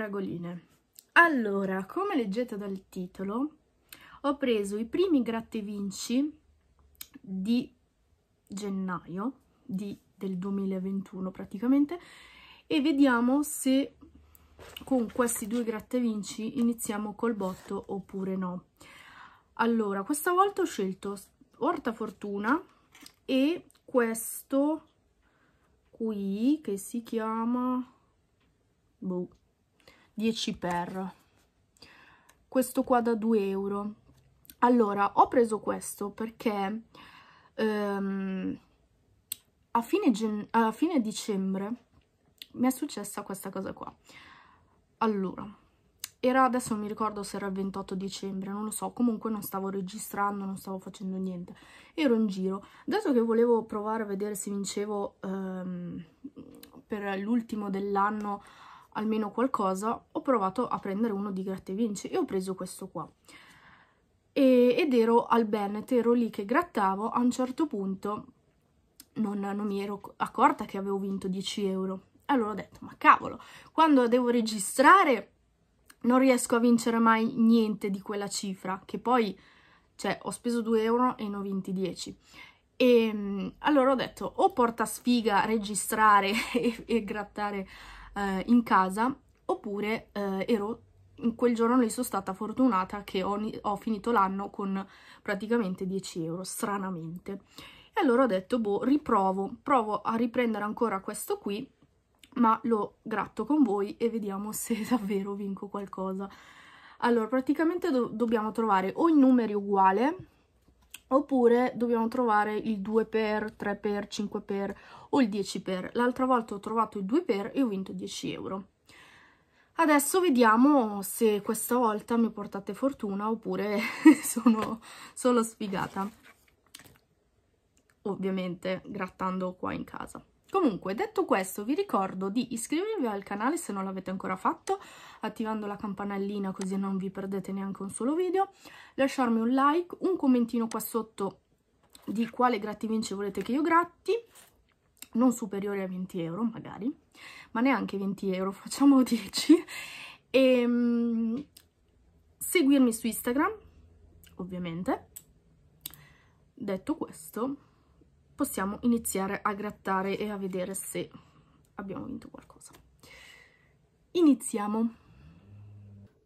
fragoline. Allora, come leggete dal titolo, ho preso i primi grattevinci di gennaio di, del 2021 praticamente e vediamo se con questi due grattevinci iniziamo col botto oppure no. Allora, questa volta ho scelto Orta Fortuna e questo qui che si chiama boh, 10 per questo qua da 2 euro allora ho preso questo perché ehm, a, fine a fine dicembre mi è successa questa cosa qua allora era adesso non mi ricordo se era il 28 dicembre, non lo so, comunque non stavo registrando, non stavo facendo niente, ero in giro. Dato che volevo provare a vedere se vincevo ehm, per l'ultimo dell'anno almeno qualcosa, ho provato a prendere uno di gratta e vinci e ho preso questo qua. E, ed ero al Bennett, ero lì che grattavo, a un certo punto non, non mi ero accorta che avevo vinto 10 euro. Allora ho detto, ma cavolo, quando devo registrare non riesco a vincere mai niente di quella cifra, che poi, cioè, ho speso 2 euro e ne ho vinti 10. E ehm, allora ho detto, o porta sfiga registrare e, e grattare eh, in casa oppure eh, ero in quel giorno lì sono stata fortunata che ho, ho finito l'anno con praticamente 10 euro, stranamente. E allora ho detto, boh, riprovo, provo a riprendere ancora questo qui, ma lo gratto con voi e vediamo se davvero vinco qualcosa. Allora, praticamente do dobbiamo trovare o i numeri uguali, oppure dobbiamo trovare il 2 x 3 x 5 x o il 10 x L'altra volta ho trovato il 2 x e ho vinto 10 euro. Adesso vediamo se questa volta mi portate fortuna oppure sono solo sfigata. Ovviamente grattando qua in casa. Comunque, detto questo, vi ricordo di iscrivervi al canale se non l'avete ancora fatto, attivando la campanellina così non vi perdete neanche un solo video, lasciarmi un like, un commentino qua sotto di quale gratti vince volete che io gratti, non superiore a 20 euro magari, ma neanche 20 euro, facciamo 10, e um, seguirmi su Instagram, ovviamente. Detto questo possiamo iniziare a grattare e a vedere se abbiamo vinto qualcosa. Iniziamo.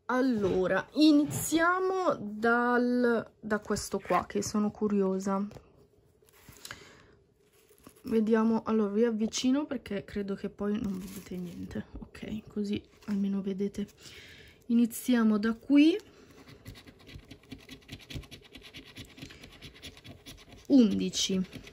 Allora, iniziamo dal, da questo qua che sono curiosa. Vediamo, allora vi avvicino perché credo che poi non vedete niente. Ok, così almeno vedete. Iniziamo da qui. 11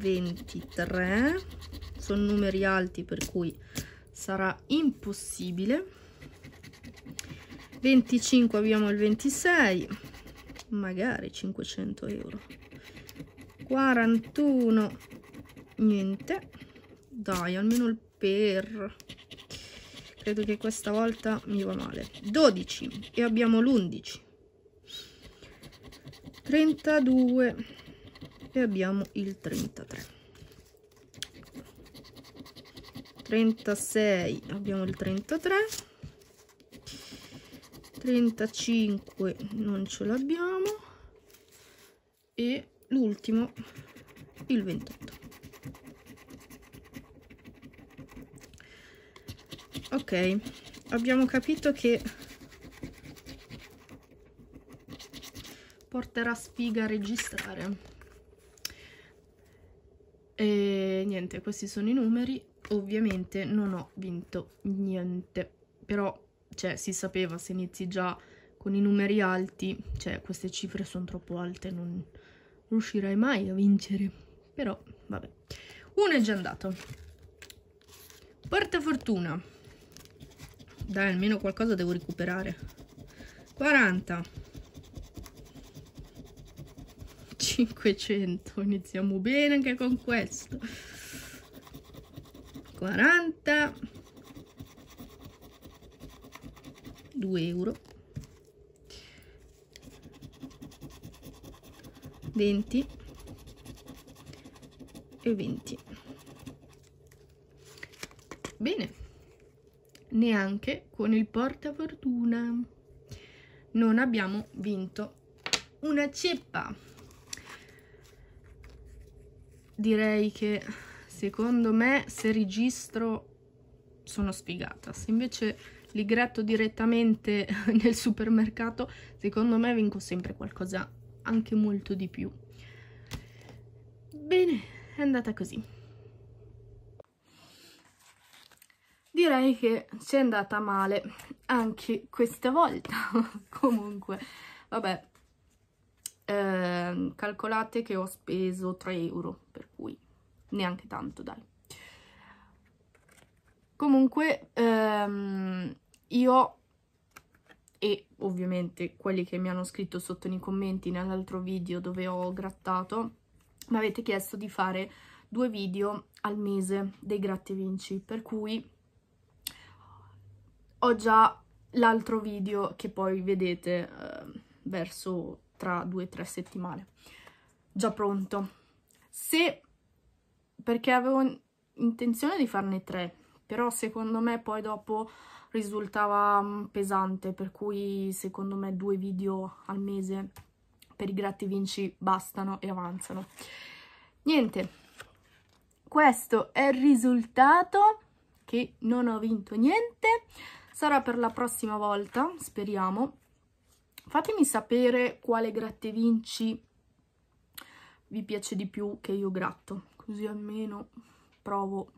23 sono numeri alti per cui sarà impossibile 25 abbiamo il 26 magari 500 euro 41 niente dai almeno il per credo che questa volta mi va male 12 e abbiamo l'11 32 e abbiamo il 33 36 abbiamo il 33 35 non ce l'abbiamo e l'ultimo il 28 ok abbiamo capito che porterà sfiga a registrare niente questi sono i numeri ovviamente non ho vinto niente però cioè si sapeva se inizi già con i numeri alti cioè queste cifre sono troppo alte non riuscirai mai a vincere però vabbè uno è già andato Porta fortuna. dai almeno qualcosa devo recuperare 40 500 iniziamo bene anche con questo 40 2 euro 20 e 20 bene neanche con il portafortuna non abbiamo vinto una ceppa direi che secondo me se registro sono sfigata, se invece li gratto direttamente nel supermercato, secondo me vinco sempre qualcosa, anche molto di più. Bene, è andata così. Direi che ci è andata male anche questa volta, comunque, vabbè, eh, calcolate che ho speso 3 euro, per cui neanche tanto, dai. Comunque, ehm, io e ovviamente quelli che mi hanno scritto sotto nei commenti nell'altro video dove ho grattato, mi avete chiesto di fare due video al mese dei gratti vinci, per cui ho già l'altro video che poi vedete eh, verso tra due o tre settimane, già pronto. Se perché avevo intenzione di farne tre, però secondo me poi dopo risultava mm, pesante, per cui secondo me due video al mese per i gratti vinci bastano e avanzano. Niente, questo è il risultato che non ho vinto niente, sarà per la prossima volta, speriamo. Fatemi sapere quale gratte vinci vi piace di più che io gratto, così almeno provo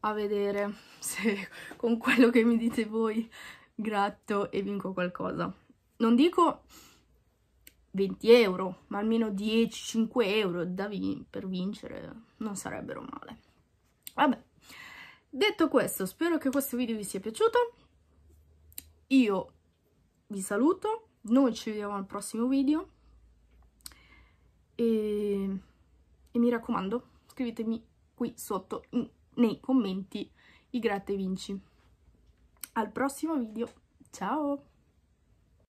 a vedere se con quello che mi dite voi gratto e vinco qualcosa. Non dico 20 euro, ma almeno 10-5 euro da vin per vincere non sarebbero male. Vabbè, detto questo, spero che questo video vi sia piaciuto. Io vi saluto, noi ci vediamo al prossimo video e, e mi raccomando scrivetemi qui sotto in, nei commenti i gratta vinci. Al prossimo video, ciao!